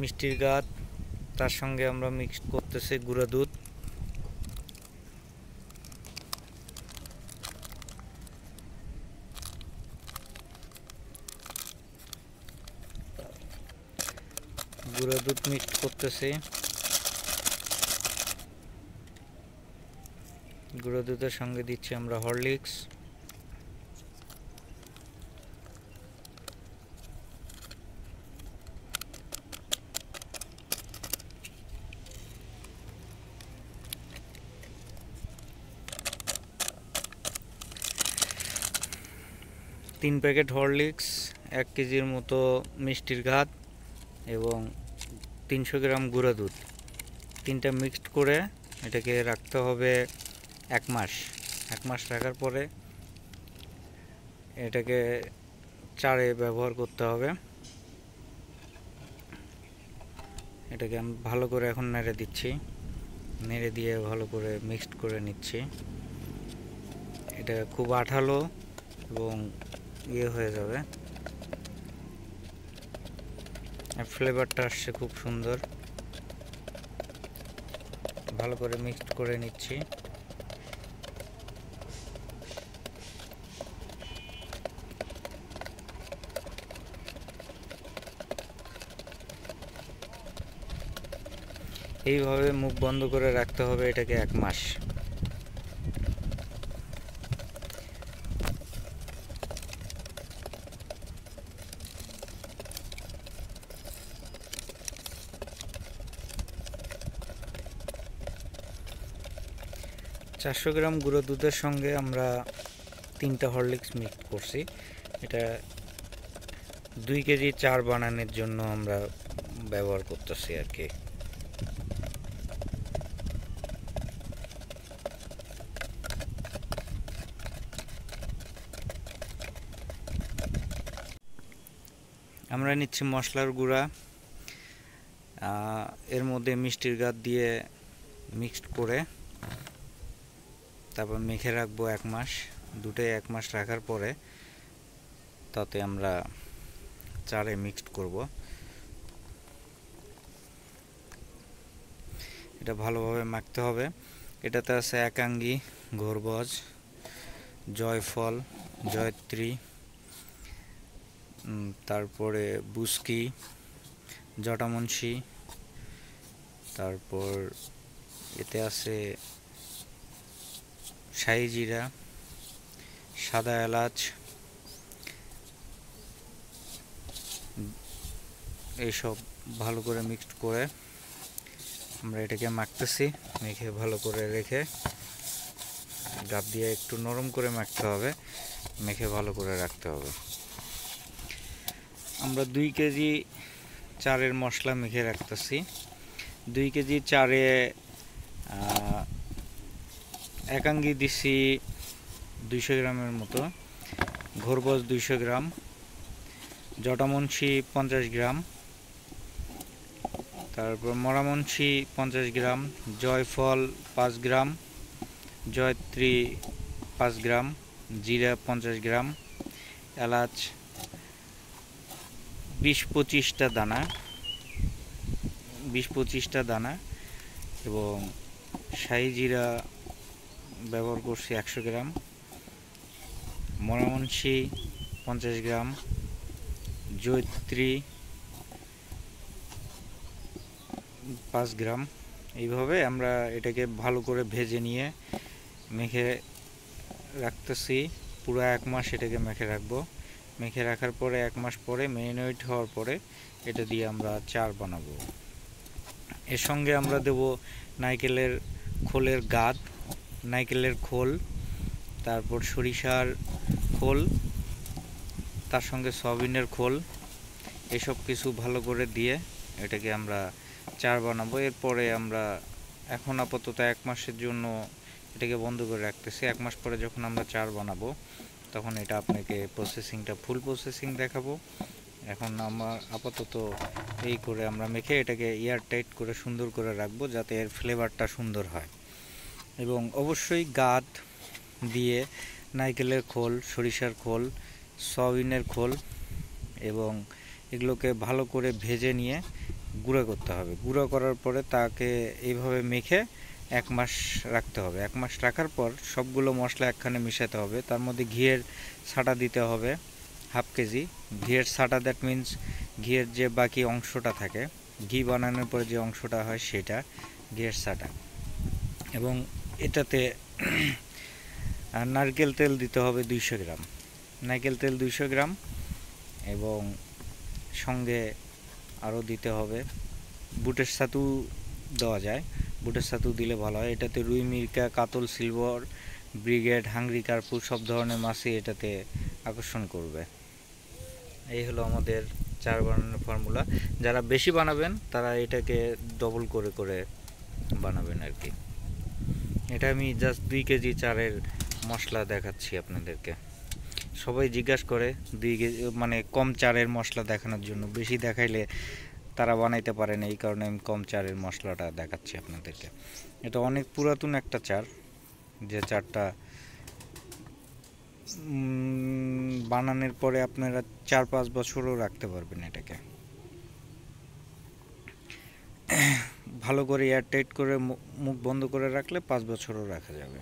মিষ্টির গাত তার সঙ্গে আমরা মিক্স করতেছি গুঁড়া দুধ গুঁড়া দুধ মিক্স করতেছি গুঁড়া দুধের সঙ্গে দিচ্ছি আমরা হরলিক্স তিন প্যাকেট হরলিক্স এক কেজির মতো মিষ্টির ঘাত এবং তিনশো গ্রাম গুঁড়া দুধ তিনটা মিক্সড করে এটাকে রাখতে হবে এক মাস এক মাস রাখার পরে এটাকে চারে ব্যবহার করতে হবে এটাকে আমি ভালো করে এখন নেড়ে দিচ্ছি নেড়ে দিয়ে ভালো করে মিক্সড করে নিচ্ছি এটা খুব আঠালো এবং ইয়ে হয়ে যাবে ফ্লেভারটা আসছে খুব সুন্দর ভালো করে মিক্সড করে নিচ্ছি এইভাবে মুখ বন্ধ করে রাখতে হবে এটাকে এক মাস চারশো গ্রাম গুঁড়ো দুধের সঙ্গে আমরা তিনটা হরলিক্স মিক্স করছি এটা দুই কেজি চার বানানোর জন্য আমরা ব্যবহার করতেছি আর কি আমরা নিচ্ছি মশলার গুঁড়া এর মধ্যে মিষ্টির গাছ দিয়ে মিক্সড করে তারপর মেখে রাখবো এক মাস দুটোই এক মাস রাখার পরে তাতে আমরা চারে মিক্সড করব এটা ভালোভাবে মাখতে হবে এটাতে আছে একাঙ্গি ঘোরবজ জয়ফল জয়ত্রী তারপরে বুস্কি জটামুন্সি তারপর এতে আছে শাহি জিরা সাদা এলাচ এইসব ভালো করে মিক্সড করে আমরা এটাকে মাখতেছি মেখে ভালো করে রেখে ডাব দিয়ে একটু নরম করে মাখতে হবে মেখে ভালো করে রাখতে হবে আমরা দুই কেজি চারের মশলা মেখে রাখতেছি দুই কেজি চারে একাঙ্গি দিছি দুইশো গ্রামের মতো ঘোরগজ দুইশো গ্রাম জটামনসি পঞ্চাশ গ্রাম তারপর মরামনসি পঞ্চাশ গ্রাম জয়ফল পাঁচ গ্রাম জয়ত্রী পাঁচ গ্রাম জিরা পঞ্চাশ গ্রাম এলাচ বিশ পঁচিশটা দানা বিশ পঁচিশটা দানা এবং শাহি জিরা ব্যবহার করছি একশো গ্রাম মরামনসি পঞ্চাশ গ্রাম জৈত্রী পাঁচ গ্রাম এইভাবে আমরা এটাকে ভালো করে ভেজে নিয়ে মেখে রাখতেছি পুরো এক মাস এটাকে মেখে রাখবো মেখে রাখার পরে এক মাস পরে মেরিনেট হওয়ার পরে এটা দিয়ে আমরা চার বানাবো এর সঙ্গে আমরা দেব নাইকেলের খোলের গাঁদ নাইকেলের খোল তারপর সরিষার খোল তার সঙ্গে সয়াবিনের খোল এসব কিছু ভালো করে দিয়ে এটাকে আমরা চার বানাবো এরপরে আমরা এখন আপাতত এক মাসের জন্য এটাকে বন্ধ করে রাখতেছি এক মাস পরে যখন আমরা চার বানাবো তখন এটা আপনাকে প্রসেসিংটা ফুল প্রসেসিং দেখাবো এখন আমার আপাতত এই করে আমরা মেখে এটাকে এয়ার টাইট করে সুন্দর করে রাখবো যাতে এর ফ্লেভারটা সুন্দর হয় এবং অবশ্যই গাদ দিয়ে নাইকেলের খোল সরিষার খোল সয়াবিনের খোল এবং এগুলোকে ভালো করে ভেজে নিয়ে গুঁড়া করতে হবে গুঁড়া করার পরে তাকে এইভাবে মেখে এক মাস রাখতে হবে এক মাস রাখার পর সবগুলো মশলা একখানে মিশাতে হবে তার মধ্যে ঘিয়ের ছাটা দিতে হবে হাফ কেজি ঘিয়ের ছাটা দ্যাট মিন্স ঘিয়ের যে বাকি অংশটা থাকে ঘি বানানোর পর যে অংশটা হয় সেটা ঘিয়ের ছাটা এবং এটাতে নারকেল তেল দিতে হবে দুইশো গ্রাম নারকেল তেল দুইশো গ্রাম এবং সঙ্গে আরও দিতে হবে বুটের সাতু দেওয়া যায় বুটের সাতু দিলে ভালো হয় এটাতে রুই মির্কা কাতল সিলভার ব্রিগেড হাংরি কার্পু সব ধরনের মাছই এটাতে আকর্ষণ করবে এই হলো আমাদের চার বানানোর ফর্মুলা যারা বেশি বানাবেন তারা এটাকে ডবল করে করে বানাবেন আর কি এটা আমি জাস্ট দুই কেজি চারের মশলা দেখাচ্ছি আপনাদেরকে সবাই জিজ্ঞাসা করে দুই কেজি মানে কম চারের মশলা দেখানোর জন্য বেশি দেখাইলে তারা বানাইতে পারে না এই কারণে আমি কম চারের মশলাটা দেখাচ্ছি আপনাদেরকে এটা অনেক পুরাতন একটা চার যে চারটা বানানোর পরে আপনারা চার পাঁচ বছরও রাখতে পারবেন এটাকে ভালো করে এয়ারটাইট করে মুখ বন্ধ করে রাখলে পাঁচ বছরও রাখা যাবে